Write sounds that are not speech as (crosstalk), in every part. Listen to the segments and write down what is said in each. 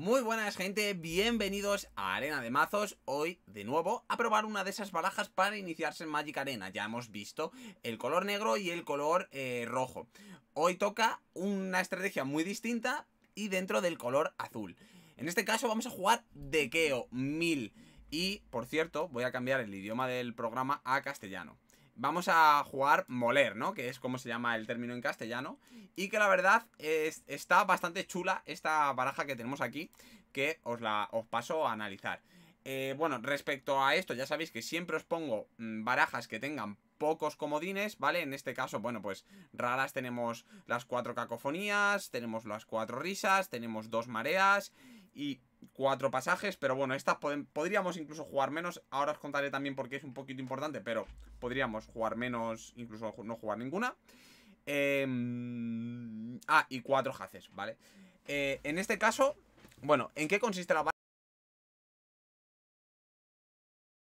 Muy buenas gente, bienvenidos a Arena de Mazos, hoy de nuevo a probar una de esas barajas para iniciarse en Magic Arena, ya hemos visto el color negro y el color eh, rojo. Hoy toca una estrategia muy distinta y dentro del color azul. En este caso vamos a jugar Keo 1000 y por cierto voy a cambiar el idioma del programa a castellano vamos a jugar moler, ¿no? Que es como se llama el término en castellano. Y que la verdad es, está bastante chula esta baraja que tenemos aquí, que os, la, os paso a analizar. Eh, bueno, respecto a esto, ya sabéis que siempre os pongo mm, barajas que tengan pocos comodines, ¿vale? En este caso, bueno, pues raras tenemos las cuatro cacofonías, tenemos las cuatro risas, tenemos dos mareas y cuatro pasajes, pero bueno, estas podríamos incluso jugar menos. Ahora os contaré también porque es un poquito importante, pero podríamos jugar menos, incluso no jugar ninguna. Em, ah, y cuatro haces, ¿vale? Eh, en este caso, bueno, ¿en qué consiste la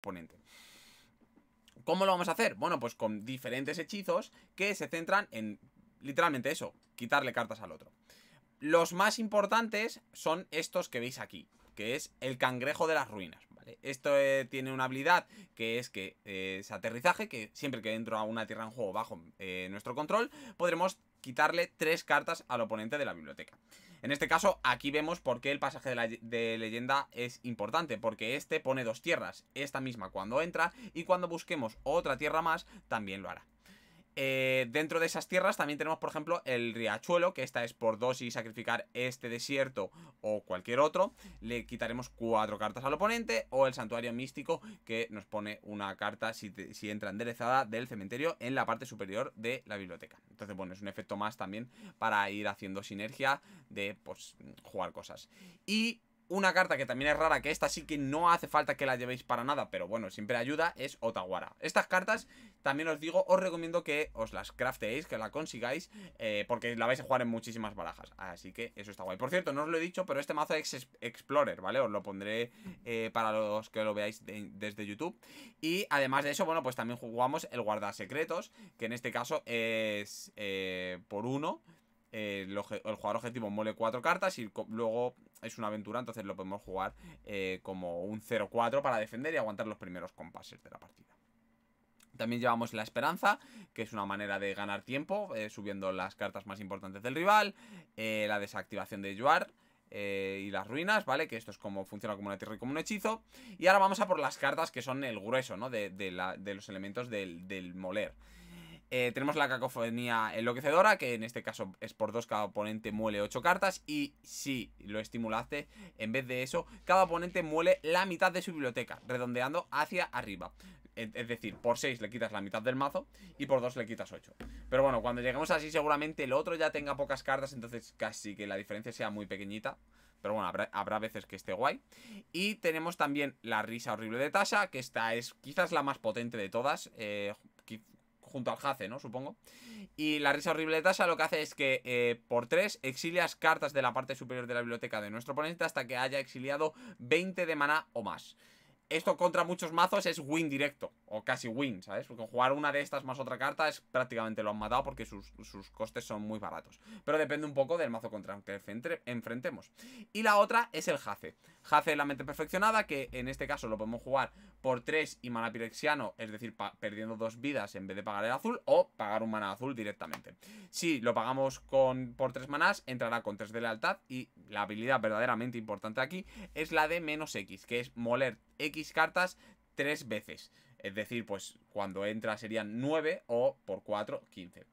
oponente? ¿Cómo lo vamos a hacer? Bueno, pues con diferentes hechizos que se centran en literalmente eso, quitarle cartas al otro. Los más importantes son estos que veis aquí, que es el cangrejo de las ruinas, Esto eh, tiene una habilidad que es que eh, es aterrizaje, que siempre que entra a una tierra en juego bajo eh, nuestro control, podremos quitarle tres cartas al oponente de la biblioteca. En este caso, aquí vemos por qué el pasaje de, de, leyenda es importante, porque este pone dos tierras, esta misma cuando entra, y cuando busquemos otra tierra más, también lo hará. Eh, dentro de esas tierras también tenemos, por ejemplo, el riachuelo, que esta es por dos y sacrificar este desierto o cualquier otro. Le quitaremos cuatro cartas al oponente. O el santuario místico, que nos pone una carta si, entra enderezada del cementerio en la parte superior de la biblioteca. Entonces, bueno, es un efecto más también para ir haciendo sinergia de, pues, jugar cosas. Y una carta que también es rara, que esta sí que no hace falta que la llevéis para nada, pero bueno, siempre ayuda, es Otawara. Estas cartas, también os digo, os recomiendo que os las crafteéis, que la consigáis, eh, porque la vais a jugar en muchísimas barajas. Así que eso está guay. Por cierto, no os lo he dicho, pero este mazo es Explorer, ¿vale? Os lo pondré eh, para los que lo veáis desde YouTube. Y además de eso, bueno, pues también jugamos el Secretos, que en este caso es eh, por uno... Eh, el, jugador objetivo mole 4 cartas y luego es una aventura, entonces lo podemos jugar eh, como un 0-4 para defender y aguantar los primeros compases de la partida. También llevamos la esperanza, que es una manera de ganar tiempo, eh, subiendo las cartas más importantes del rival, la desactivación de Yuar, y las ruinas, ¿vale? Que esto es como funciona como una tierra y como un hechizo. Y ahora vamos a por las cartas que son el grueso, ¿no? De, los elementos del, del moler. Eh, tenemos la cacofonía enloquecedora, que en este caso es por dos, cada oponente muele 8 cartas. Y si lo estimulaste, en vez de eso, cada oponente muele la mitad de su biblioteca, redondeando hacia arriba. Es decir, por 6 le quitas la mitad del mazo y por 2 le quitas 8. Pero bueno, cuando lleguemos así seguramente el otro ya tenga pocas cartas, entonces casi que la diferencia sea muy pequeñita. Pero bueno, habrá, veces que esté guay. Y tenemos también la risa horrible de Tasha, que esta es quizás la más potente de todas. Eh, junto al Jace, ¿no? Supongo. Y la risa horrible de tasa lo que hace es que eh, por 3 exilias cartas de la parte superior de la biblioteca de nuestro oponente hasta que haya exiliado 20 de maná o más. Esto contra muchos mazos es win directo, o casi win, ¿sabes? Porque jugar una de estas más otra carta es prácticamente lo han matado porque sus, sus costes son muy baratos. Pero depende un poco del mazo contra el que enfrentemos. Y la otra es el Jace. Jace de la mente perfeccionada, que en este caso lo podemos jugar por 3 y mana pirexiano, es decir, perdiendo dos vidas en vez de pagar el azul, o pagar un mana azul directamente. Si lo pagamos con, por 3 manas, entrará con 3 de lealtad y la habilidad verdaderamente importante aquí es la de menos X, que es moler X cartas 3 veces. Es decir, pues cuando entra serían 9 o por 4, 15.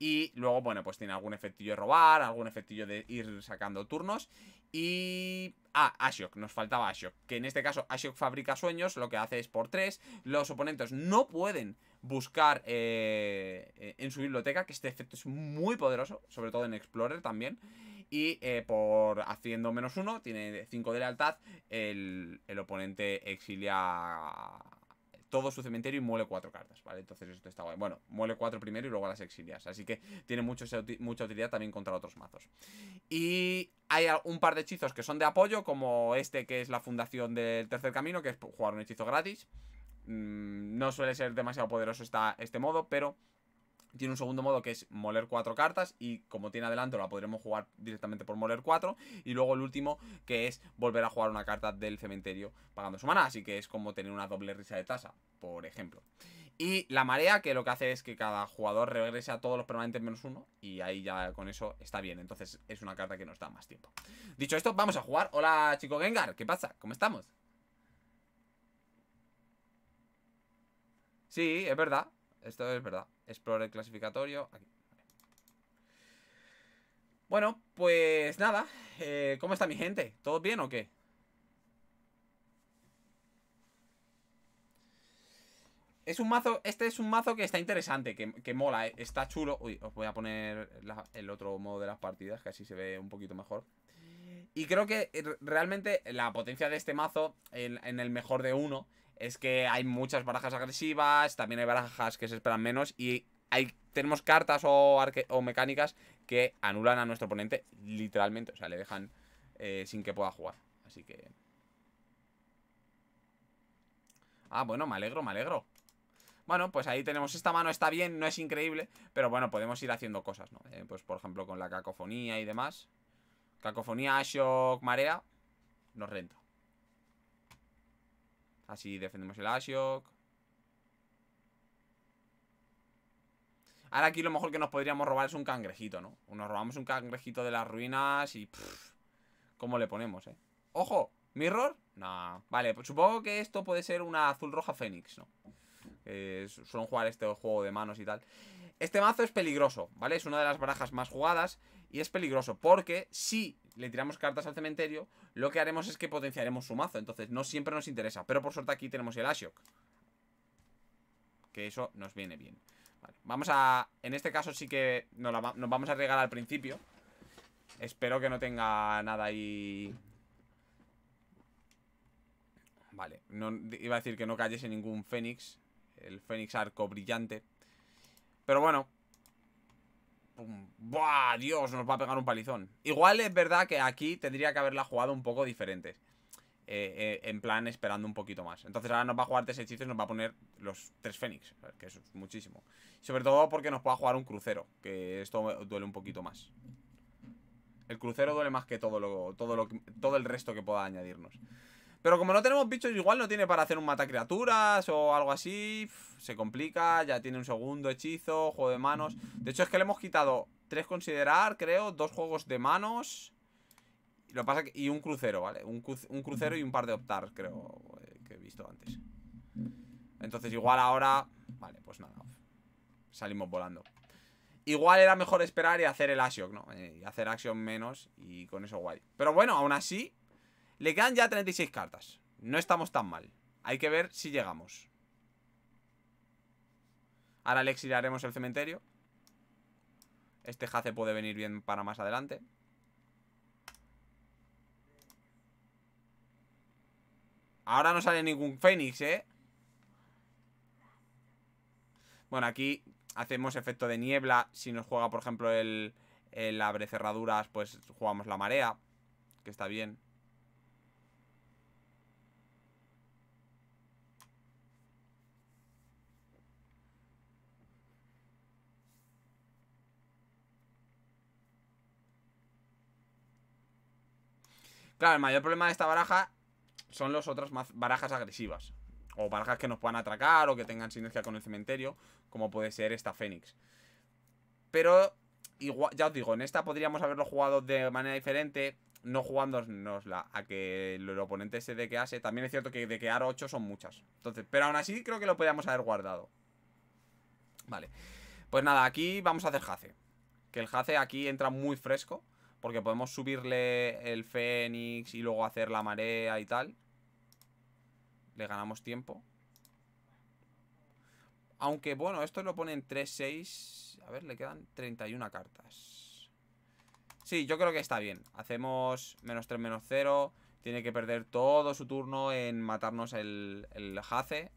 Y luego, bueno, pues tiene algún efectillo de robar, algún efectillo de ir sacando turnos. Y... Ah, Ashok, nos faltaba Ashok, Que en este caso Ashok fabrica sueños Lo que hace es por 3 Los oponentes no pueden buscar eh, e, en su biblioteca Que este efecto es muy poderoso Sobre todo en Explorer también Y eh, por haciendo menos 1 Tiene 5 de lealtad El, el oponente exilia todo su cementerio y muele cuatro cartas, ¿vale? Entonces esto está guay. Bueno, muele cuatro primero y luego las exilias. Así que tiene mucho, mucha utilidad también contra otros mazos. Y hay un par de hechizos que son de apoyo, como este que es la fundación del tercer camino, que es jugar un hechizo gratis. Mm, no suele ser demasiado poderoso este modo, pero tiene un segundo modo que es moler cuatro cartas y como tiene adelante la podremos jugar directamente por moler cuatro. Y luego el último que es volver a jugar una carta del cementerio pagando su mana. Así que es como tener una doble risa de tasa, por ejemplo. Y la marea que lo que hace es que cada jugador regrese a todos los permanentes menos uno y ahí ya con eso está bien. Entonces es una carta que nos da más tiempo. Dicho esto, vamos a jugar. Hola chico Gengar, ¿qué pasa? ¿Cómo estamos? Sí, es verdad. Esto es verdad. el clasificatorio. Aquí. Bueno, pues nada. Eh, ¿Cómo está mi gente? ¿Todo bien o qué? Es un mazo, este es un mazo que está interesante, que, mola, eh. está chulo. Uy, os voy a poner el otro modo de las partidas, que así se ve un poquito mejor. Y creo que eh, realmente la potencia de este mazo, en el mejor de uno, es que hay muchas barajas agresivas, también hay barajas que se esperan menos y hay, tenemos cartas o, o mecánicas que anulan a nuestro oponente literalmente, o sea, le dejan eh, sin que pueda jugar. Así que... Ah, bueno, me alegro, me alegro. Bueno, pues ahí tenemos esta mano, está bien, no es increíble, pero bueno, podemos ir haciendo cosas, ¿no? Eh, pues por ejemplo con la cacofonía y demás. Cacofonía, shock, marea, nos renta. Así defendemos el Ashok. Ahora aquí lo mejor que nos podríamos robar es un cangrejito, ¿no? Nos robamos un cangrejito de las ruinas y... ¿Cómo le ponemos, eh? ¡Ojo! ¿Mirror? No. Vale, pues supongo que esto puede ser una azul roja fénix, ¿no? Eh, suelen jugar este juego de manos y tal. Este mazo es peligroso, ¿vale? Es una de las barajas más jugadas y es peligroso porque si le tiramos cartas al cementerio, lo que haremos es que potenciaremos su mazo. Entonces no siempre nos interesa, pero por suerte aquí tenemos el Ashok Que eso nos viene bien. vamos a... En este caso sí que nos, vamos a regalar al principio. Espero que no tenga nada ahí... Vale, no, iba a decir que no cayese ningún Fénix. El Fénix arco brillante. Pero bueno. ¡Buah! Dios, nos va a pegar un palizón. Igual es verdad que aquí tendría que haberla jugado un poco diferente. Eh, eh, en plan esperando un poquito más. Entonces ahora nos va a jugar tres hechizos y nos va a poner los tres Fénix, que es muchísimo. Sobre todo porque nos pueda jugar un crucero, que esto duele un poquito más. El crucero duele más que todo, todo, lo, todo el resto que pueda añadirnos. Pero como no tenemos bichos, igual no tiene para hacer un mata criaturas o algo así. Se complica, ya tiene un segundo hechizo, juego de manos. De hecho, es que le hemos quitado tres considerar, creo, dos juegos de manos. Y, lo pasa y un crucero, ¿vale? Un, crucero y un par de optar, creo, eh, que he visto antes. Entonces, igual ahora... Vale, pues nada. Salimos volando. Igual era mejor esperar y hacer el Asiok, ¿no? Eh, y hacer Action menos y con eso guay. Pero bueno, aún así, le quedan ya 36 cartas. No estamos tan mal. Hay que ver si llegamos. Ahora le exiliaremos el cementerio. Este jace puede venir bien para más adelante. Ahora no sale ningún fénix, ¿eh? Bueno, aquí hacemos efecto de niebla. Si nos juega, por ejemplo, el, el abre cerraduras, pues jugamos la marea. Que está bien. Claro, el mayor problema de esta baraja son las otras barajas agresivas. O barajas que nos puedan atracar o que tengan sinergia con el cementerio, como puede ser esta Fénix. Pero, igual, ya os digo, en esta podríamos haberlo jugado de manera diferente, no jugándonosla a que el oponente se dequease. También es cierto que de dequear 8 son muchas. Entonces, pero aún así creo que lo podríamos haber guardado. Vale. Pues nada, aquí vamos a hacer jace. Que el jace aquí entra muy fresco. Porque podemos subirle el Fénix y luego hacer la marea y tal. Le ganamos tiempo. Aunque, bueno, esto lo ponen 3-6. A ver, le quedan 31 cartas. Sí, yo creo que está bien. Hacemos menos 3, menos 0. Tiene que perder todo su turno en matarnos el, el Hace.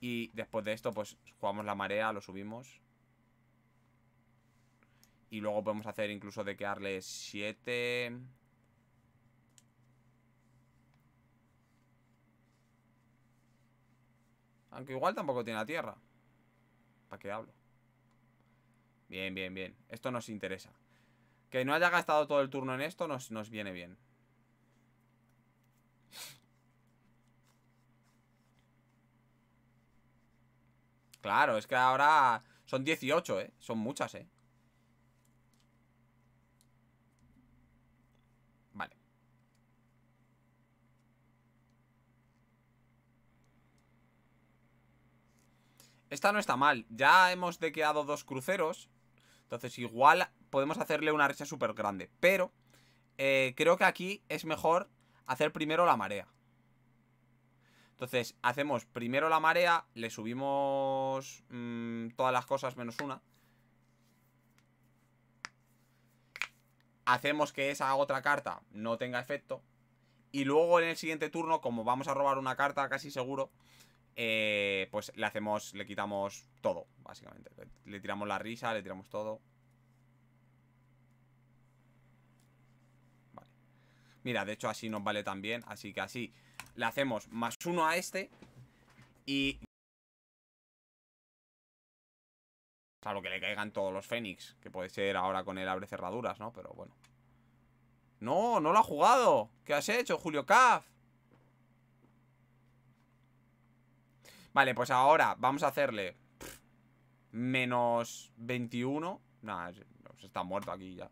Y después de esto, pues jugamos la marea, lo subimos. Y luego podemos hacer incluso de darle 7... Aunque igual tampoco tiene la tierra. ¿Para qué hablo? Bien, bien, bien. Esto nos interesa. Que no haya gastado todo el turno en esto nos, nos viene bien. Claro, es que ahora son 18, ¿eh? Son muchas, ¿eh? Esta no está mal. Ya hemos dequeado dos cruceros. Entonces igual podemos hacerle una recha súper grande. Pero eh, creo que aquí es mejor hacer primero la marea. Entonces hacemos primero la marea, le subimos mm, todas las cosas menos una. Hacemos que esa otra carta no tenga efecto. Y luego en el siguiente turno, como vamos a robar una carta casi seguro, eh, pues le hacemos, le quitamos todo, básicamente. Le, tiramos la risa, le tiramos todo. Vale. Mira, de hecho así nos vale también, así que así le hacemos más uno a este y... Salvo que le caigan todos los Fénix, que puede ser ahora con el abre cerraduras, ¿no? Pero bueno. No, no lo ha jugado. ¿Qué has hecho, Julio Caf? Vale, pues ahora vamos a hacerle menos 21. Nada, pues está muerto aquí ya.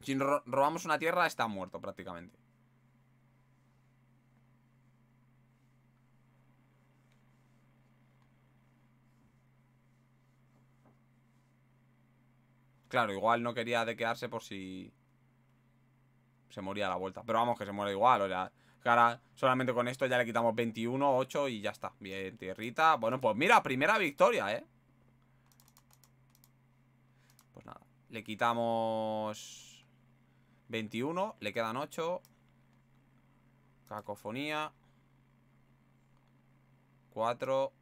Si robamos una tierra, está muerto prácticamente. Claro, igual no quería de quedarse por si se moría a la vuelta. Pero vamos, que se muere igual, o sea, ahora solamente con esto ya le quitamos 21, 8 y ya está. Bien, tierrita. Bueno, pues mira, primera victoria, ¿eh? Pues nada. Le quitamos 21, le quedan 8. Cacofonía. 4.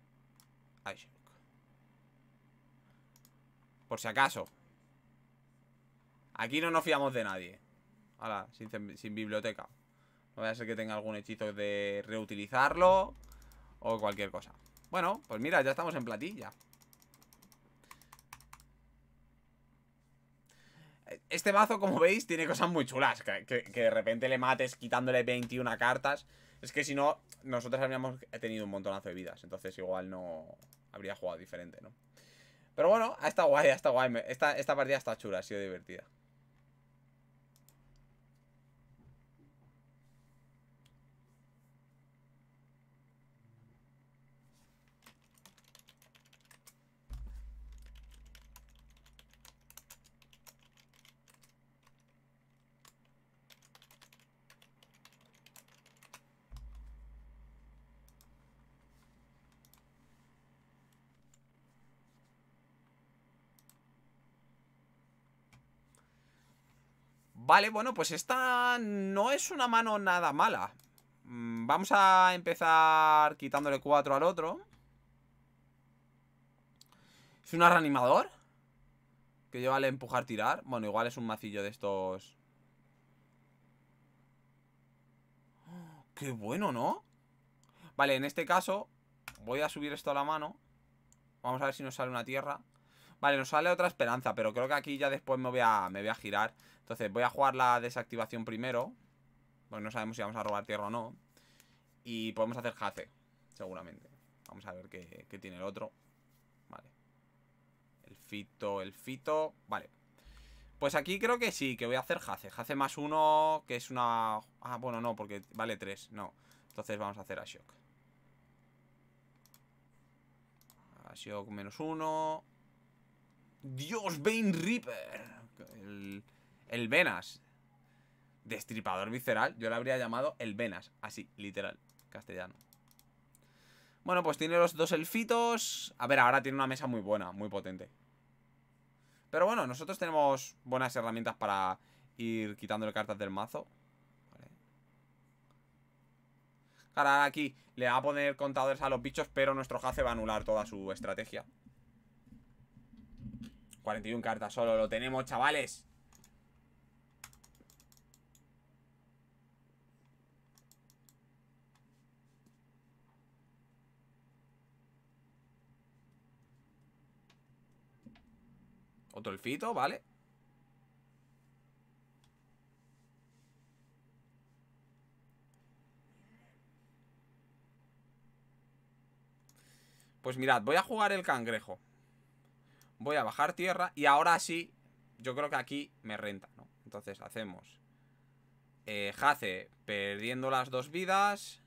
Por si acaso. Aquí no nos fiamos de nadie. Ahora, sin biblioteca. No vaya a ser que tenga algún hechizo de reutilizarlo o cualquier cosa. Bueno, pues mira, ya estamos en platilla. Este mazo, como veis, tiene cosas muy chulas. Que, de repente le mates quitándole 21 cartas. Es que si no, nosotros habríamos tenido un montonazo de vidas. Entonces igual no habría jugado diferente, ¿no? Pero bueno, ha estado guay, ha estado guay. Esta, esta partida está chula, ha sido divertida. Vale, bueno, pues esta no es una mano nada mala. Mm, vamos a empezar quitándole cuatro al otro. ¿Es un reanimador? Que lleva al empujar tirar. Bueno, igual es un macillo de estos. Qué bueno, ¿no? Vale, en este caso voy a subir esto a la mano. Vamos a ver si nos sale una tierra. Vale, nos sale otra esperanza, pero creo que aquí ya después me voy me voy a girar. Entonces voy a jugar la desactivación primero. Porque no sabemos si vamos a robar tierra o no. Y podemos hacer jace, seguramente. Vamos a ver qué, tiene el otro. Vale. El fito, el fito. Vale. Pues aquí creo que sí, que voy a hacer jace. Jace más uno, que es una... Ah, bueno, no, porque vale tres. No. Entonces vamos a hacer Ashok. Ashok menos uno. Dios, Bane Reaper. El... El Venas. Destripador visceral. Yo le habría llamado el Venas. Así, literal. Castellano. Bueno, pues tiene los dos elfitos. A ver, ahora tiene una mesa muy buena, muy potente. Pero bueno, nosotros tenemos buenas herramientas para ir quitándole cartas del mazo. Vale. ahora aquí le va a poner contadores a los bichos, pero nuestro Jace va a anular toda su estrategia. 41 cartas solo, lo tenemos, chavales. Otro elfito, vale. Pues mirad, voy a jugar el cangrejo. Voy a bajar tierra y ahora sí, yo creo que aquí me renta, ¿no? Entonces hacemos eh, Jace perdiendo las dos vidas.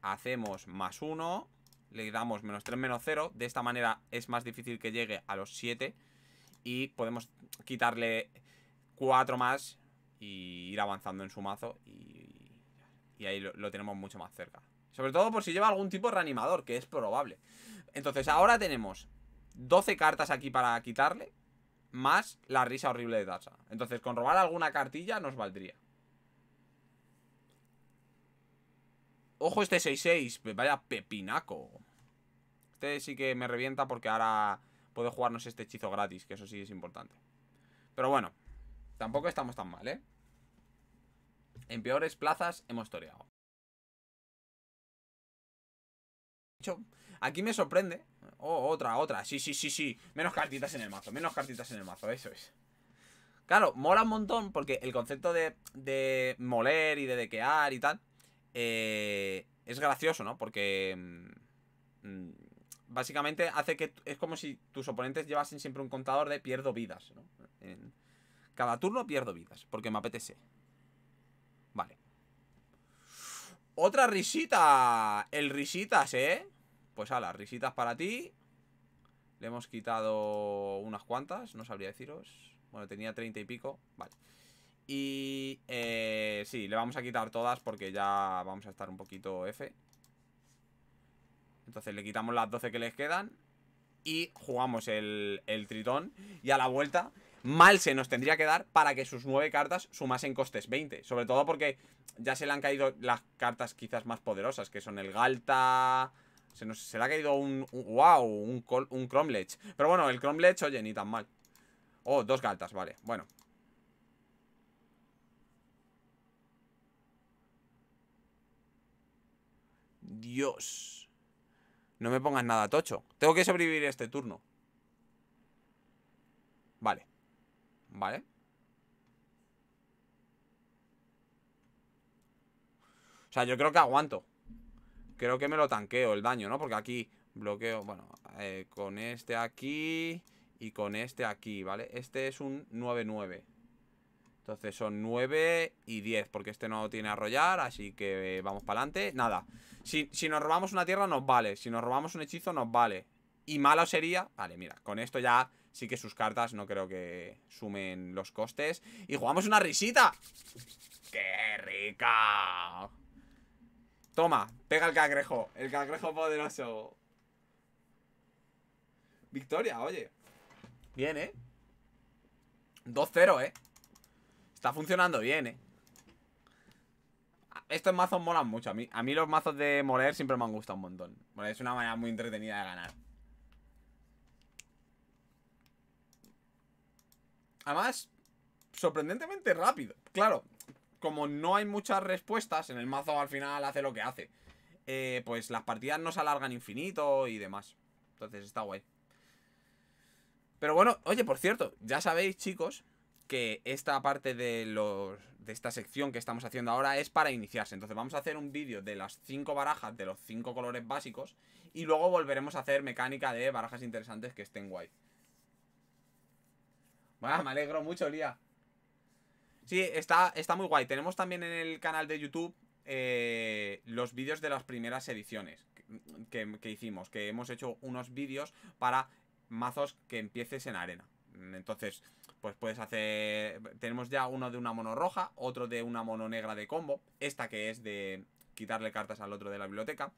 Hacemos más uno le damos menos 3, menos 0. De esta manera es más difícil que llegue a los 7. Y podemos quitarle 4 más y ir avanzando en su mazo. Y, ahí lo, tenemos mucho más cerca. Sobre todo por si lleva algún tipo de reanimador, que es probable. Entonces ahora tenemos 12 cartas aquí para quitarle. Más la risa horrible de Dasha. Entonces con robar alguna cartilla nos valdría. Ojo este 6-6, vaya pepinaco Este sí que me revienta porque ahora puedo jugarnos este hechizo gratis Que eso sí es importante Pero bueno, tampoco estamos tan mal, ¿eh? En peores plazas hemos toreado Aquí me sorprende Oh, otra, otra, sí, sí, sí, sí Menos cartitas en el mazo, menos cartitas en el mazo, eso es Claro, mola un montón porque el concepto de, de moler y de dequear y tal eh, es gracioso, ¿no? Porque mm, mm, básicamente hace que es como si tus oponentes llevasen siempre un contador de pierdo vidas, ¿no? En, cada turno pierdo vidas, porque me apetece. Vale. Otra risita. El risitas, ¿eh? Pues las risitas para ti. Le hemos quitado unas cuantas, no sabría deciros. Bueno, tenía treinta y pico. Vale. Y eh, sí, le vamos a quitar todas porque ya vamos a estar un poquito F Entonces le quitamos las 12 que les quedan Y jugamos el, tritón Y a la vuelta mal se nos tendría que dar para que sus 9 cartas sumasen costes 20 Sobre todo porque ya se le han caído las cartas quizás más poderosas Que son el Galta... Se, nos, le ha caído un, ¡Wow! Un, un Pero bueno, el Cromlech, oye, ni tan mal Oh, dos galtas, vale, bueno Dios. No me pongas nada tocho. Tengo que sobrevivir este turno. Vale. Vale. O sea, yo creo que aguanto. Creo que me lo tanqueo el daño, ¿no? Porque aquí bloqueo, bueno, eh, con este aquí y con este aquí, ¿vale? Este es un 9-9. Entonces son 9 y 10, porque este no tiene arrollar, así que eh, vamos para adelante. Nada, si, nos robamos una tierra nos vale, si nos robamos un hechizo nos vale. Y malo sería, vale, mira, con esto ya sí que sus cartas no creo que sumen los costes. Y jugamos una risita. ¡Qué rica! Toma, pega el cangrejo, el cangrejo poderoso. Victoria, oye. Bien, ¿eh? 2-0, ¿eh? Está funcionando bien, eh ah, Estos mazos molan mucho A mí, a mí los mazos de Moler siempre me han gustado un montón Es una manera muy entretenida de ganar Además, sorprendentemente rápido Claro, como no hay muchas respuestas En el mazo al final hace lo que hace eh, Pues las partidas no se alargan infinito Y demás Entonces está guay Pero bueno, oye, por cierto Ya sabéis, chicos que esta parte de, los, de esta sección que estamos haciendo ahora es para iniciarse. Entonces vamos a hacer un vídeo de las cinco barajas de los cinco colores básicos y luego volveremos a hacer mecánica de barajas interesantes que estén guay. Bueno, me alegro mucho, Lía. Sí, está, está muy guay. Tenemos también en el canal de YouTube eh, los vídeos de las primeras ediciones que hicimos, que hemos hecho unos vídeos para mazos que empieces en arena. Entonces, pues puedes hacer... Tenemos ya uno de una mono roja, otro de una mono negra de combo, esta que es de quitarle cartas al otro de la biblioteca.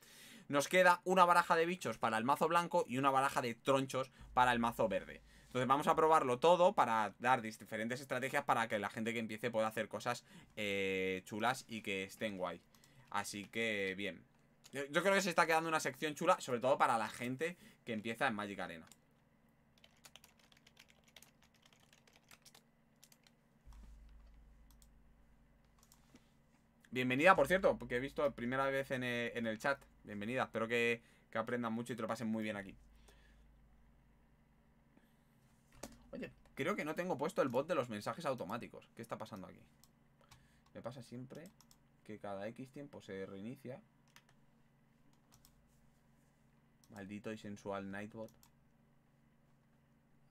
Nos queda una baraja de bichos para el mazo blanco y una baraja de tronchos para el mazo verde. Entonces vamos a probarlo todo para dar diferentes estrategias para que la gente que empiece pueda hacer cosas eh, chulas y que estén guay. Así que bien. Yo creo que se está quedando una sección chula, sobre todo para la gente que empieza en Magic Arena. Bienvenida, por cierto, porque he visto primera vez en eh, el, chat. Bienvenida, espero que, aprendan mucho y te lo pasen muy bien aquí. Oye, creo que no tengo puesto el bot de los mensajes automáticos. ¿Qué está pasando aquí? Me pasa siempre que cada X tiempo se reinicia. Maldito y sensual Nightbot.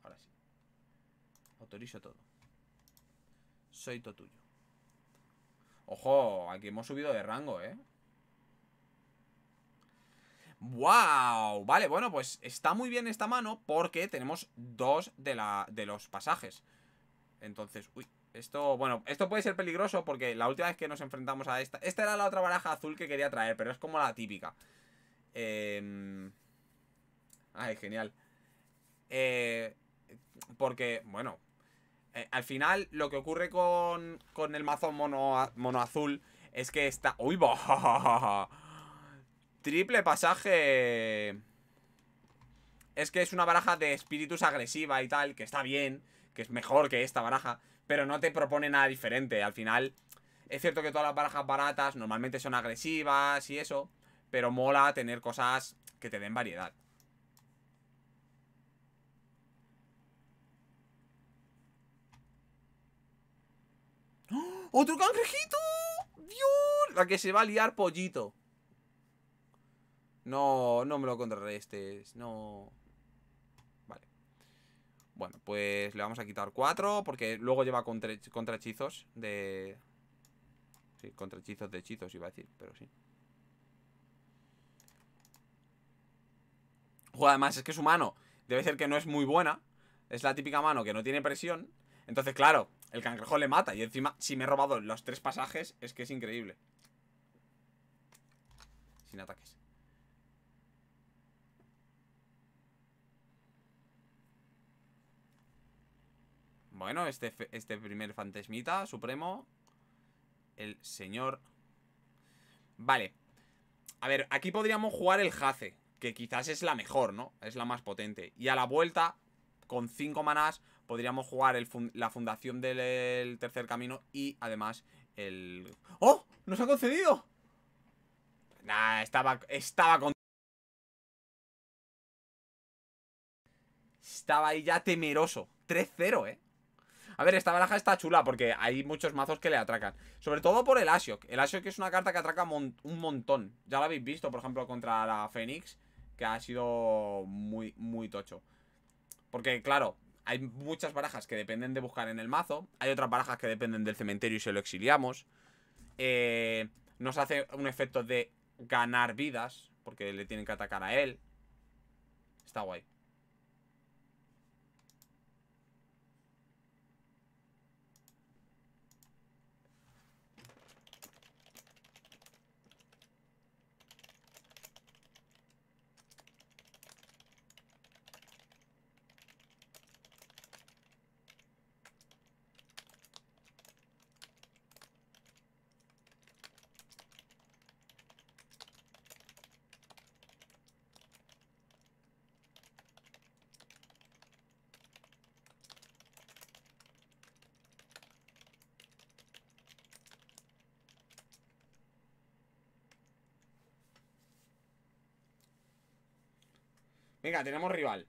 Ahora sí. Autorizo todo. Soy todo tuyo. Ojo, aquí hemos subido de rango, ¿eh? ¡Wow! Vale, bueno, pues está muy bien esta mano porque tenemos dos de, la, de los pasajes. Entonces, uy, esto, bueno, esto puede ser peligroso porque la última vez que nos enfrentamos a esta... Esta era la otra baraja azul que quería traer, pero es como la típica. Eh... Ay, genial. Eh, porque, bueno, eh, al final, lo que ocurre con, el mazo mono, mono azul es que está... ¡Uy, (laughs) Triple pasaje... Es que es una baraja de espíritus agresiva y tal, que está bien, que es mejor que esta baraja, pero no te propone nada diferente. Al final, es cierto que todas las barajas baratas normalmente son agresivas y eso, pero mola tener cosas que te den variedad. ¡Otro cangrejito! ¡Dios! La que se va a liar pollito. No, no me lo este. No. Vale. Bueno, pues le vamos a quitar cuatro. Porque luego lleva contra, hechizos de. Sí, contra hechizos de hechizos iba a decir, pero sí. Juega además es que su mano debe ser que no es muy buena. Es la típica mano que no tiene presión. Entonces, claro, el cangrejo le mata. Y encima, si me he robado los tres pasajes, es que es increíble. Sin ataques. Bueno, este, este primer fantasmita supremo. El señor... Vale. A ver, aquí podríamos jugar el Jace. Que quizás es la mejor, ¿no? Es la más potente. Y a la vuelta, con 5 manás, podríamos jugar la fundación del tercer camino y además el... ¡Oh! ¡Nos ha concedido! Nah, estaba, estaba con... Estaba ahí ya temeroso. 3-0, ¿eh? A ver, esta baraja está chula porque hay muchos mazos que le atracan. Sobre todo por el Asiok. El que es una carta que atraca un montón. Ya lo habéis visto, por ejemplo, contra la Fénix, que ha sido muy, muy tocho. Porque, claro, hay muchas barajas que dependen de buscar en el mazo. Hay otras barajas que dependen del cementerio y se lo exiliamos. Eh, nos hace un efecto de ganar vidas. Porque le tienen que atacar a él. Está guay. Venga, tenemos rival.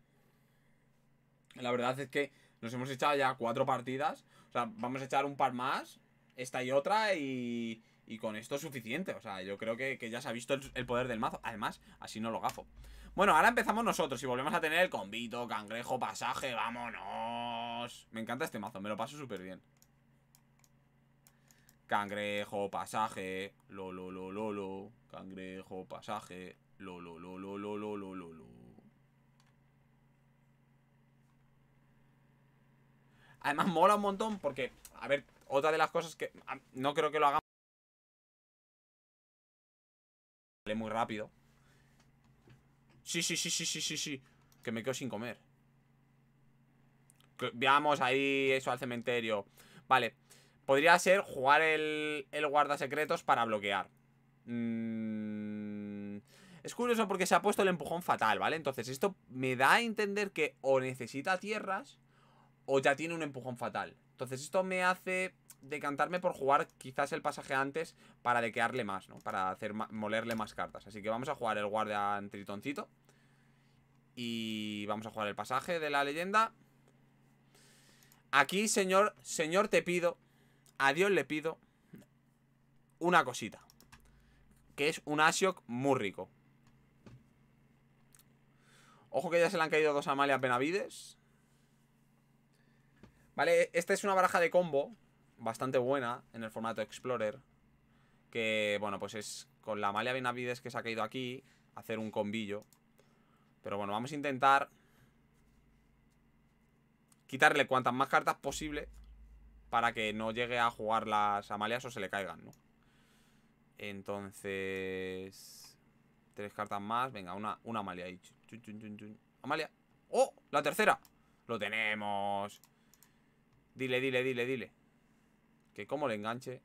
La verdad es que nos hemos echado ya cuatro partidas. O sea, vamos a echar un par más. Esta y otra y... con esto es suficiente, o sea, yo creo que, ya se ha visto el, poder del mazo Además, así no lo gafo Bueno, ahora empezamos nosotros y volvemos a tener el convito, cangrejo, pasaje, vámonos Me encanta este mazo, me lo paso súper bien Cangrejo, pasaje, lo, lo, lo, lo, lo Cangrejo, pasaje, lo, lo, lo, lo, lo, lo, lo, lo Además, mola un montón porque, a ver, otra de las cosas que no creo que lo hagamos. Vale, muy rápido. Sí, sí, sí, sí, sí, sí, sí. Que me quedo sin comer. veamos ahí eso al cementerio. Vale. Podría ser jugar el, el secretos para bloquear. Mm, es curioso porque se ha puesto el empujón fatal, ¿vale? Entonces esto me da a entender que o necesita tierras o ya tiene un empujón fatal. Entonces esto me hace decantarme por jugar quizás el pasaje antes para dequearle más, ¿no? Para hacer molerle más cartas. Así que vamos a jugar el guardia tritoncito. Y vamos a jugar el pasaje de la leyenda. Aquí, señor, señor, te pido, a Dios le pido una cosita. Que es un Asioc muy rico. Ojo que ya se le han caído dos Amalia Benavides. Vale, esta es una baraja de combo bastante buena en el formato Explorer. Que, bueno, pues es con la Amalia Benavides que se ha caído aquí, hacer un combillo. Pero bueno, vamos a intentar quitarle cuantas más cartas posible para que no llegue a jugar las Amalias o se le caigan, ¿no? Entonces... Tres cartas más. Venga, una, Amalia ahí. Amalia. ¡Oh! La tercera. Lo tenemos. Dile, dile, dile, dile. Que como le enganche.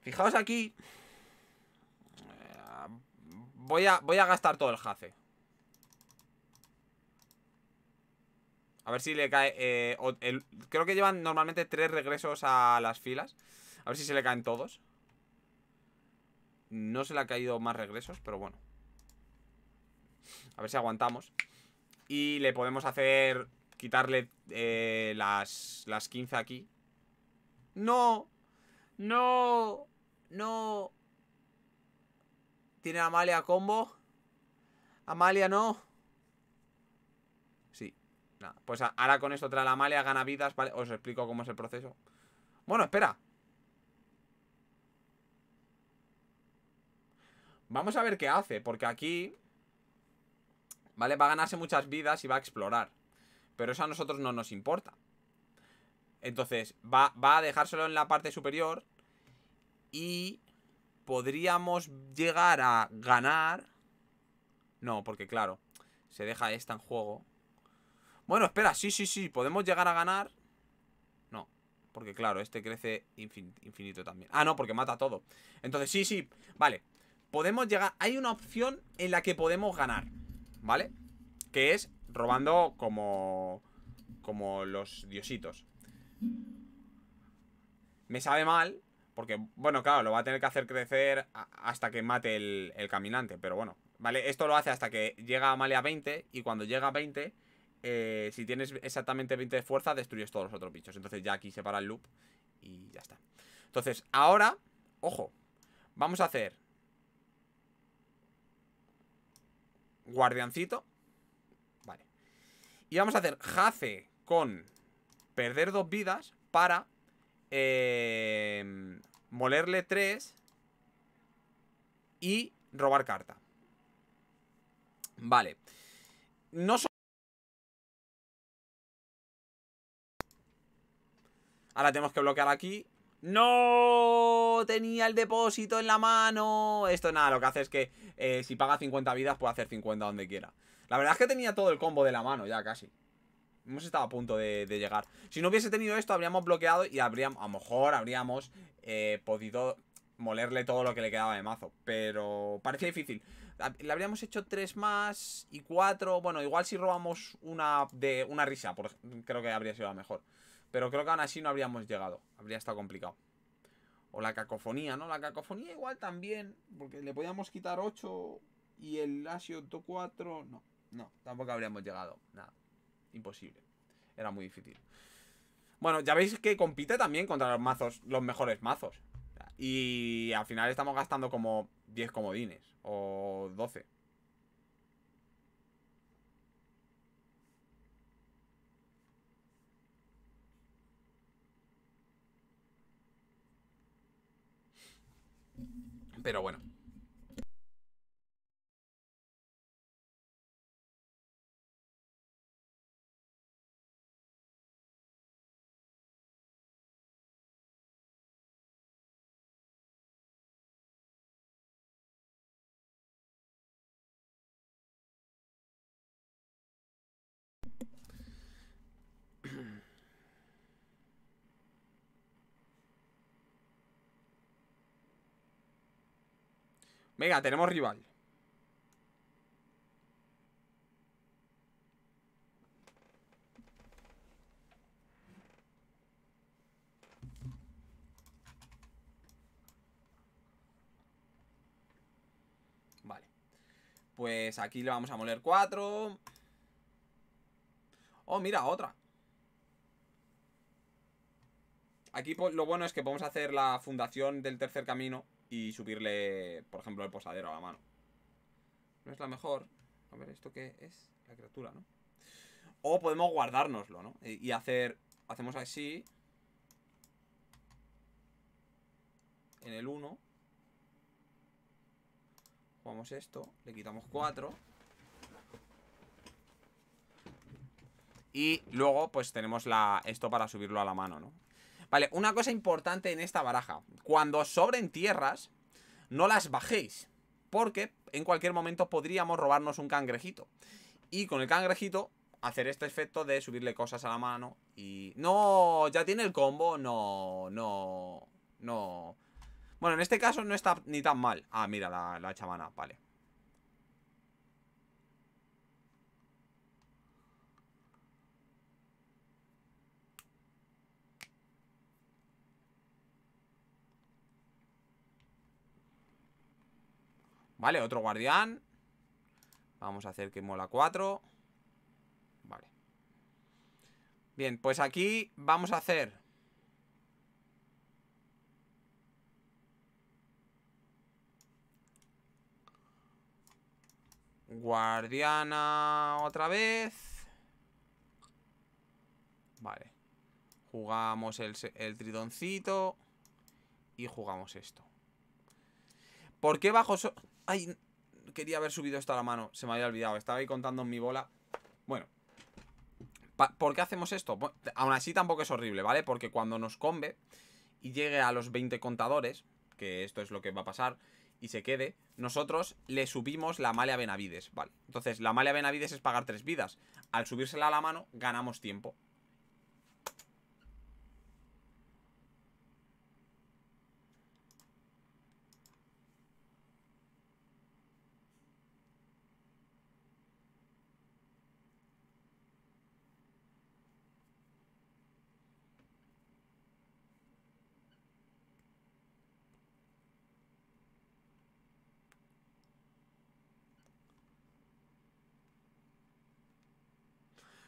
Fijaos aquí. Eh, voy a, voy a gastar todo el jace. A ver si le cae... Eh, creo que llevan normalmente tres regresos a las filas. A ver si se le caen todos. No se le ha caído más regresos, pero bueno. A ver si aguantamos. Y le podemos hacer quitarle eh, las, 15 aquí. ¡No! ¡No! ¡No! ¿Tiene Amalia combo? Amalia no. Sí. Pues ahora con esto trae la Amalia, gana vidas, ¿vale? Os explico cómo es el proceso. Bueno, espera. Vamos a ver qué hace, porque aquí ¿Vale? Va a ganarse muchas vidas y va a explorar. Pero eso a nosotros no nos importa. Entonces, va, a dejárselo en la parte superior. Y podríamos llegar a ganar. No, porque claro, se deja esta en juego. Bueno, espera, sí, sí, sí, podemos llegar a ganar. No, porque claro, este crece infinito, infinito también. Ah, no, porque mata todo. Entonces, sí, sí, vale. Podemos llegar... Hay una opción en la que podemos ganar. ¿vale? Que es robando como... Como los diositos Me sabe mal Porque, bueno, claro, lo va a tener que hacer crecer Hasta que mate el, caminante Pero bueno, ¿vale? Esto lo hace hasta que llega male a 20 Y cuando llega a 20 eh, si tienes exactamente 20 de fuerza, destruyes todos los otros bichos. Entonces ya aquí se para el loop y ya está. Entonces, ahora, ojo, vamos a hacer Guardiancito. Vale. Y vamos a hacer Jace con perder dos vidas para eh, molerle tres y robar carta. Vale. No solo. Ahora tenemos que bloquear aquí ¡No! Tenía el depósito en la mano. Esto nada, lo que hace es que eh, si paga 50 vidas puede hacer 50 donde quiera. La verdad es que tenía todo el combo de la mano ya casi. Hemos estado a punto de, llegar. Si no hubiese tenido esto, habríamos bloqueado y habríamos, a lo mejor habríamos eh, podido molerle todo lo que le quedaba de mazo. Pero parecía difícil. Le habríamos hecho tres más y cuatro. Bueno, igual si robamos una de una risa, creo que habría sido la mejor. Pero creo que aún así no habríamos llegado. Habría estado complicado. O la cacofonía, ¿no? La cacofonía igual también. Porque le podíamos quitar 8 y el Asio 4. No, no, tampoco habríamos llegado. Nada. Imposible. Era muy difícil. Bueno, ya veis que compite también contra los mazos, los mejores mazos. Y al final estamos gastando como 10 comodines. O 12. pero bueno. Venga, tenemos rival. Vale. Pues aquí le vamos a moler cuatro. Oh, mira, otra. Aquí lo bueno es que podemos hacer la fundación del tercer camino y subirle, por ejemplo, el posadero a la mano. No es la mejor. A ver, ¿esto qué es? La criatura, ¿no? O podemos guardárnoslo, ¿no? Y hacer... Hacemos así. En el 1. Jugamos esto. Le quitamos 4. Y luego, pues tenemos la, esto para subirlo a la mano, ¿no? Vale, una cosa importante en esta baraja. Cuando sobren tierras, no las bajéis. Porque en cualquier momento podríamos robarnos un cangrejito. Y con el cangrejito hacer este efecto de subirle cosas a la mano y... ¡No! ¿Ya tiene el combo? No, no, no... Bueno, en este caso no está ni tan mal. Ah, mira, la, la chamana, vale. Vale, otro guardián Vamos a hacer que mola cuatro. Vale Bien, pues aquí vamos a hacer Guardiana otra vez Vale Jugamos el, el tridoncito Y jugamos esto ¿Por qué bajo, Ay, quería haber subido esto a la mano. Se me había olvidado. Estaba ahí contando en mi bola. Bueno. ¿Por qué hacemos esto? aún así tampoco es horrible, ¿vale? Porque cuando nos combe y llegue a los 20 contadores, que esto es lo que va a pasar, y se quede, nosotros le subimos la malea Benavides, ¿vale? Entonces, la malea Benavides es pagar tres vidas. Al subírsela a la mano, ganamos tiempo.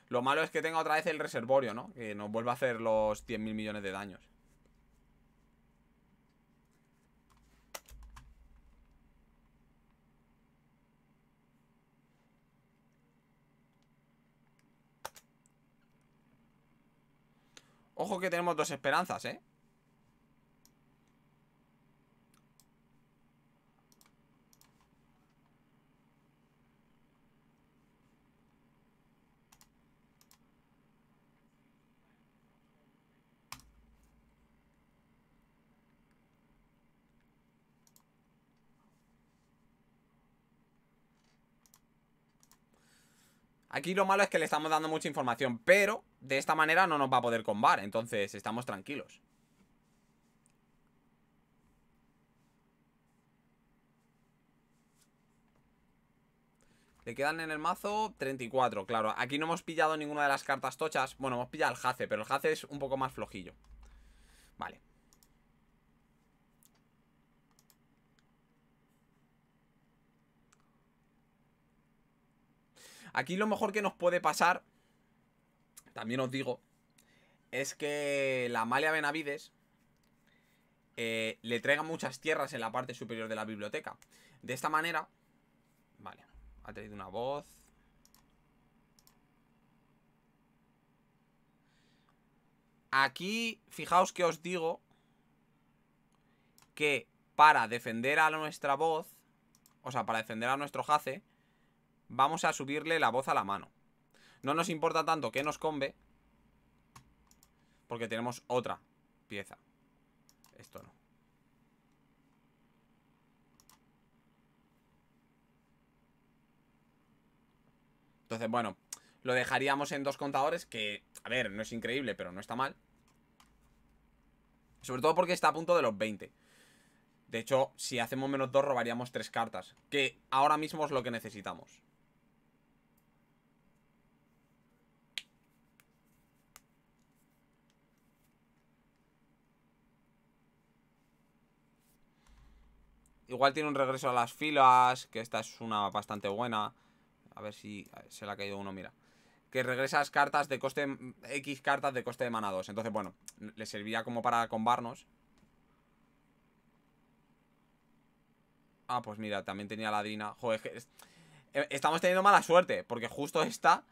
Lo malo es que tenga otra vez el reservorio, ¿no? Que nos vuelva a hacer los 100.000 millones de daños. Ojo que tenemos dos esperanzas, ¿eh? Aquí lo malo es que le estamos dando mucha información, pero de esta manera no nos va a poder combar, entonces estamos tranquilos. Le quedan en el mazo 34, claro. Aquí no hemos pillado ninguna de las cartas tochas. Bueno, hemos pillado el Jace, pero el Jace es un poco más flojillo. Vale. Aquí lo mejor que nos puede pasar, también os digo, es que la Malia Benavides eh, le traiga muchas tierras en la parte superior de la biblioteca. De esta manera, vale, ha traído una voz. Aquí, fijaos que os digo que para defender a nuestra voz, o sea, para defender a nuestro jace, vamos a subirle la voz a la mano. No nos importa tanto que nos combe, porque tenemos otra pieza. Esto no. Entonces, bueno, lo dejaríamos en dos contadores, que, a ver, no es increíble, pero no está mal. Sobre todo porque está a punto de los 20. De hecho, si hacemos menos 2 robaríamos tres cartas, que ahora mismo es lo que necesitamos. Igual tiene un regreso a las filas, que esta es una bastante buena. A ver si se le ha caído uno, mira. Que regresas cartas de coste... X cartas de coste de mana 2. Entonces, bueno, le servía como para combarnos. Ah, pues mira, también tenía la Joder, eh, Estamos teniendo mala suerte, porque justo esta...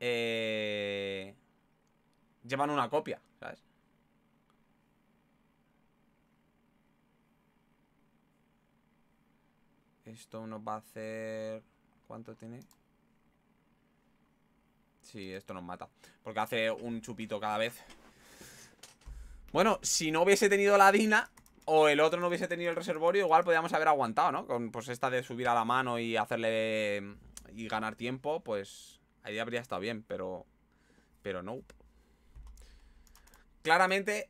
Eh, llevan una copia, ¿sabes? Esto nos va a hacer... ¿Cuánto tiene? Sí, esto nos mata Porque hace un chupito cada vez Bueno, si no hubiese tenido la Dina O el otro no hubiese tenido el reservorio Igual podríamos haber aguantado, ¿no? Con pues esta de subir a la mano y hacerle... Mm, y ganar tiempo, pues... Ahí habría estado bien, pero... Pero no Claramente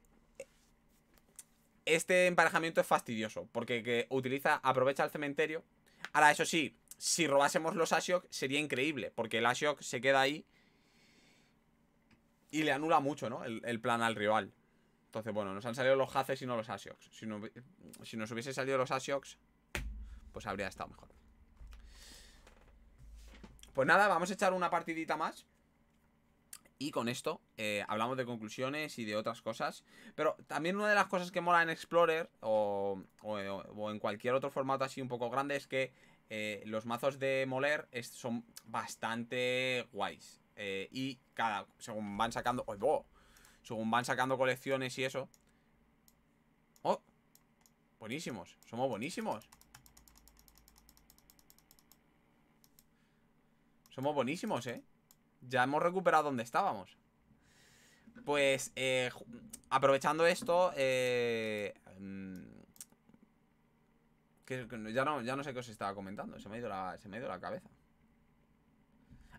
este emparejamiento es fastidioso, porque utiliza, aprovecha el cementerio. Ahora, eso sí, si robásemos los Ashiok sería increíble, porque el Ashiok se queda ahí y le anula mucho, ¿no? El, plan al rival. Entonces, bueno, nos han salido los Haces y no los asios Si, si nos hubiese salido los asios pues habría estado mejor. Pues nada, vamos a echar una partidita más. Y con esto eh, hablamos de conclusiones y de otras cosas. Pero también una de las cosas que mola en Explorer o, en cualquier otro formato así un poco grande es que eh, los mazos de Moler son bastante guays. Eh, y cada, según van sacando... ¡Oh, Según van sacando colecciones y eso. ¡Oh! Buenísimos. Somos buenísimos. Somos buenísimos, ¿eh? ya hemos recuperado donde estábamos. Pues eh, aprovechando esto, eh, mm, ya, no, ya no sé qué os estaba comentando, se me, ha ido la, se me la cabeza.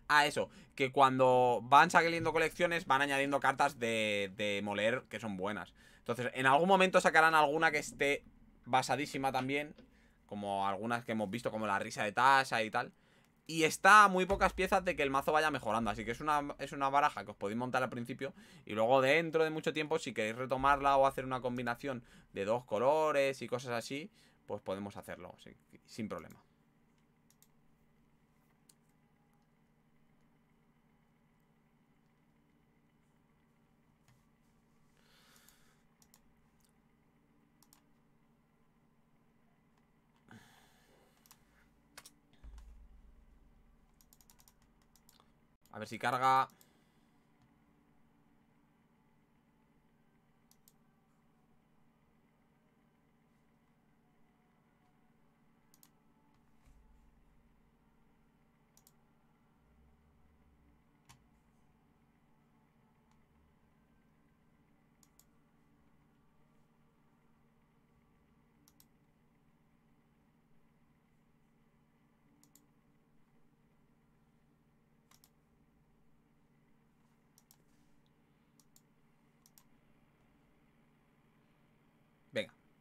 Ah, eso, que cuando van saliendo colecciones van añadiendo cartas de, de moler que son buenas. Entonces, en algún momento sacarán alguna que esté basadísima también, como algunas que hemos visto, como la risa de tasa y tal. Y está a muy pocas piezas de que el mazo vaya mejorando. Así que es una, es una baraja que os podéis montar al principio. Y luego dentro de mucho tiempo, si queréis retomarla o hacer una combinación de dos colores y cosas así, pues podemos hacerlo sin problema. A ver si carga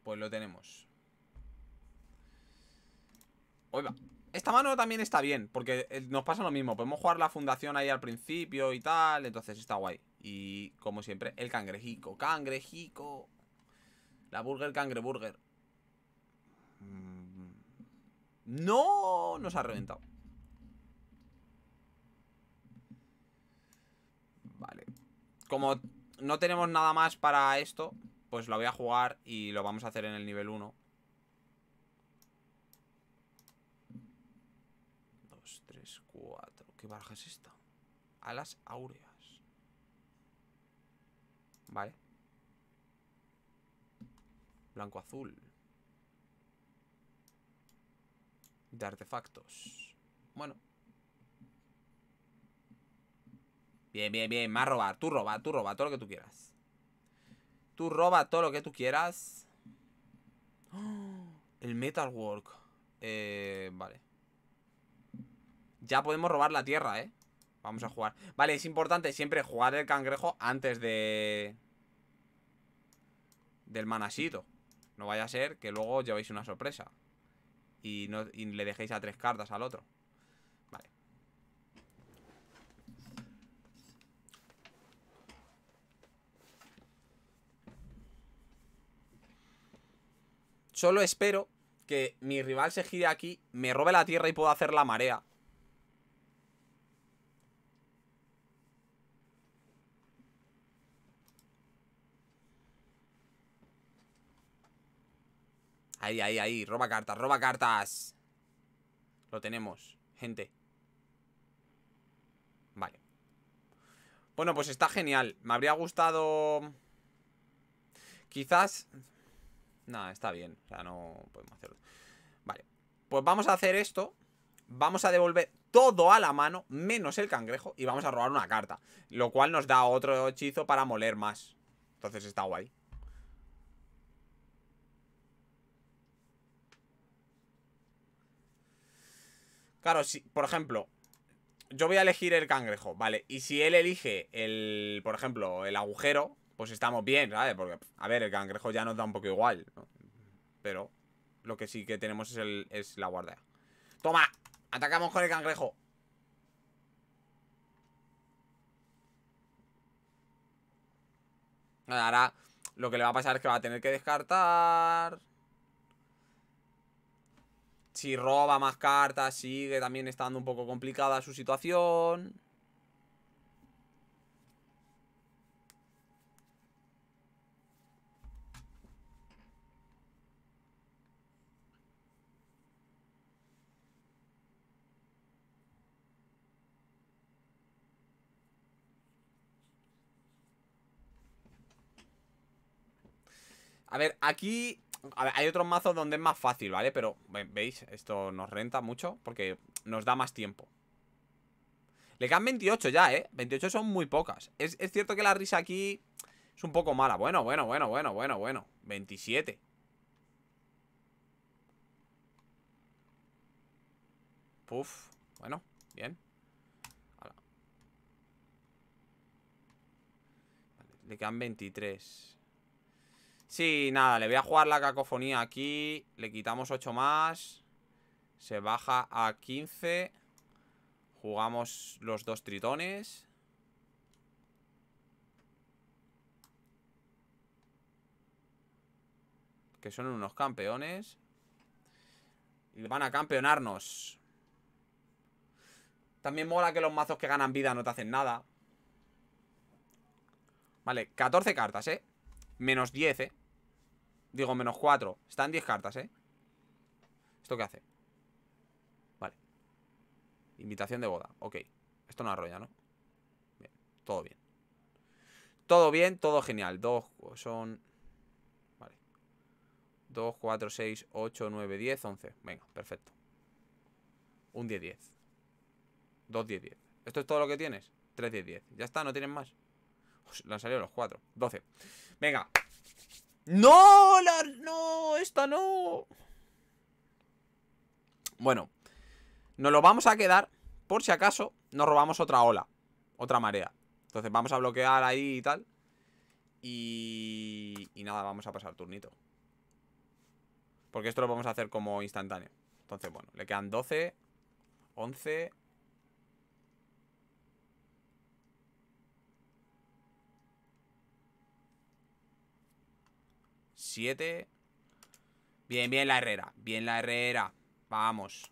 Pues lo tenemos esta mano también está bien Porque eh, nos pasa lo mismo Podemos jugar la fundación ahí al principio y tal Entonces está guay Y como siempre, el cangrejico Cangrejico La burger cangreburger mm. No, nos ha reventado Vale Como no tenemos nada más para esto pues lo voy a jugar y lo vamos a hacer en el nivel 1. 2, 3, 4. ¿Qué baraja es esta? Alas áureas. Vale. Blanco azul. De artefactos. Bueno. Bien, bien, bien. Más robar. Tú roba, tú roba, todo lo que tú quieras. Tú roba todo lo que tú quieras. (gasps) El Metalwork. Eh, vale. Ya podemos robar la tierra, ¿eh? Vamos a jugar. Vale, es importante siempre jugar el cangrejo antes de... Del manasito. No vaya a ser que luego llevéis una sorpresa. Y, y le dejéis a tres cartas al otro. Solo espero que mi rival se gire aquí, me robe la tierra y pueda hacer la marea. Ahí, ahí, ahí. Roba cartas, roba cartas. Lo tenemos, gente. Vale. Bueno, pues está genial. Me habría gustado... Quizás Nada, está bien. O sea, no podemos hacerlo. Vale. Pues vamos a hacer esto. Vamos a devolver todo a la mano, menos el cangrejo, y vamos a robar una carta. Lo cual nos da otro hechizo para moler más. Entonces está guay. Claro, si, por ejemplo, yo voy a elegir el cangrejo, ¿vale? Y si él elige el, por ejemplo, el agujero, pues estamos bien, ¿sabes? Porque, a ver, el cangrejo ya nos da un poco igual, Pero lo que sí que tenemos es, el, es la guardia. ¡Toma! ¡Atacamos con el cangrejo! Ahora lo que le va a pasar es que va a tener que descartar... Si roba más cartas, sigue también estando un poco complicada su situación... A ver, aquí hay otros mazos donde es más fácil, ¿vale? Pero, ¿veis? Esto nos renta mucho porque nos da más tiempo. Le quedan 28 ya, ¿eh? 28 son muy pocas. Es, cierto que la risa aquí es un poco mala. Bueno, bueno, bueno, bueno, bueno, bueno. 27. Puf. Bueno, bien. Le quedan 23. Sí, nada, le voy a jugar la cacofonía aquí. Le quitamos 8 más. Se baja a 15. Jugamos los dos tritones. Que son unos campeones. Y van a campeonarnos. También mola que los mazos que ganan vida no te hacen nada. Vale, 14 cartas, ¿eh? Menos 10, ¿eh? Digo, menos 4. Están 10 cartas, ¿eh? ¿Esto qué hace? Vale. Invitación de boda. Ok. Esto no arrolla, ¿no? Bien. Todo bien. Todo bien, todo genial. Dos son... Vale. 2, 4, 6, 8, 9, 10, 11. Venga, perfecto. Un 10, 10. 2, 10, 10. ¿Esto es todo lo que tienes? 3, 10, 10. Ya está, no tienen más. le han salido los 4. 12. Venga. No, no, esta no. Bueno, nos lo vamos a quedar por si acaso nos robamos otra ola, otra marea. Entonces vamos a bloquear ahí y tal. Y, y nada, vamos a pasar turnito. Porque esto lo vamos a hacer como instantáneo. Entonces, bueno, le quedan 12, 11, Bien, bien la Herrera. Bien la Herrera. Vamos.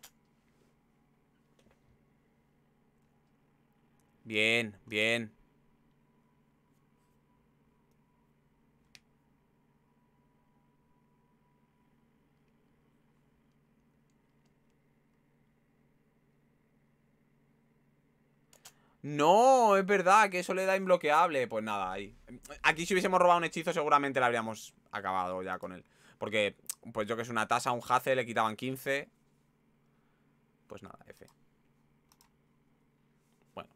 Bien, bien. No, es verdad que eso le da inbloqueable. Pues nada, ahí. Aquí si hubiésemos robado un hechizo seguramente lo habríamos acabado ya con él. Porque, pues yo que es una tasa, un jace, le quitaban 15. Pues nada, F. Bueno.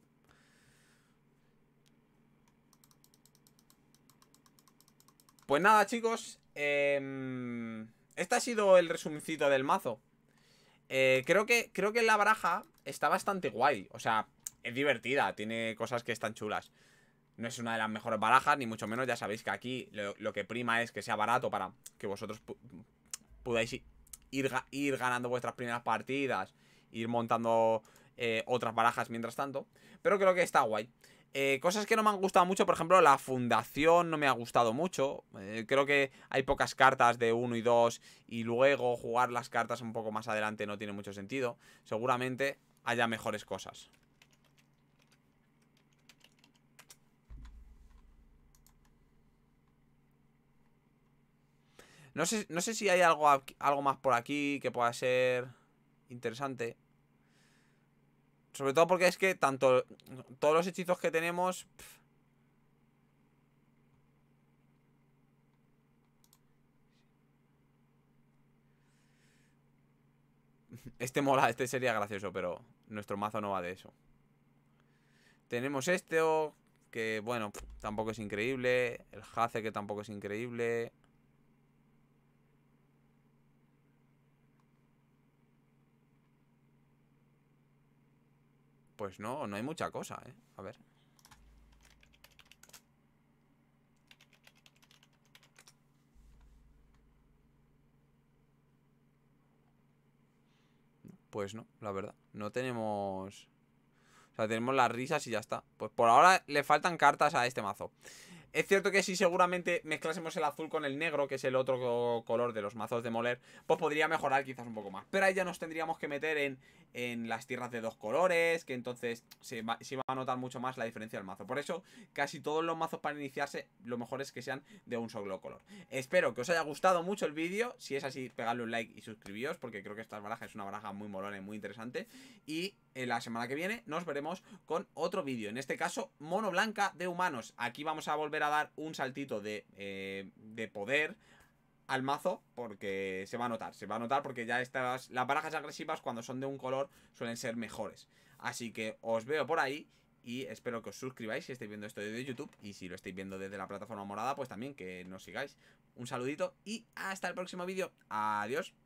Pues nada, chicos. Em, este ha sido el resumicito del mazo. Eh, creo, que, creo que la baraja está bastante guay. O sea, es divertida, tiene cosas que están chulas. No es una de las mejores barajas, ni mucho menos, ya sabéis que aquí lo, que prima es que sea barato para que vosotros podáis ir, ir ganando vuestras primeras partidas, ir montando eh, otras barajas mientras tanto. Pero creo que está guay. Eh, cosas que no me han gustado mucho, por ejemplo, la fundación no me ha gustado mucho. Eh, creo que hay pocas cartas de 1 y 2 y luego jugar las cartas un poco más adelante no tiene mucho sentido. Seguramente haya mejores cosas. No sé, si hay algo, algo más por aquí que pueda ser interesante. Sobre todo porque es que tanto todos los hechizos que tenemos... Este mola, este sería gracioso, pero nuestro mazo no va de eso. Tenemos este, oh, que bueno, tampoco es increíble. El Hace, que tampoco es increíble. Pues no, no hay mucha cosa, ¿eh? A ver. Pues no, la verdad. No tenemos... O sea, tenemos las risas y ya está. Pues por ahora le faltan cartas a este mazo. Es cierto que si seguramente mezclásemos el azul con el negro, que es el otro color de los mazos de moler, pues podría mejorar quizás un poco más. Pero ahí ya nos tendríamos que meter en, las tierras de dos colores, que entonces se va, a notar mucho más la diferencia del mazo. Por eso, casi todos los mazos para iniciarse, lo mejor es que sean de un solo color. Espero que os haya gustado mucho el vídeo. Si es así, pegadle un like y suscribíos, porque creo que esta baraja es una baraja muy molona y muy interesante. Y en la semana que viene nos veremos con otro vídeo. En este caso, mono blanca de humanos. Aquí vamos a volver a dar un saltito de, eh, de poder al mazo porque se va a notar, se va a notar porque ya estas, las barajas agresivas cuando son de un color suelen ser mejores. Así que os veo por ahí y espero que os suscribáis si estáis viendo esto de YouTube y si lo estáis viendo desde la plataforma morada pues también que nos sigáis. Un saludito y hasta el próximo vídeo. Adiós.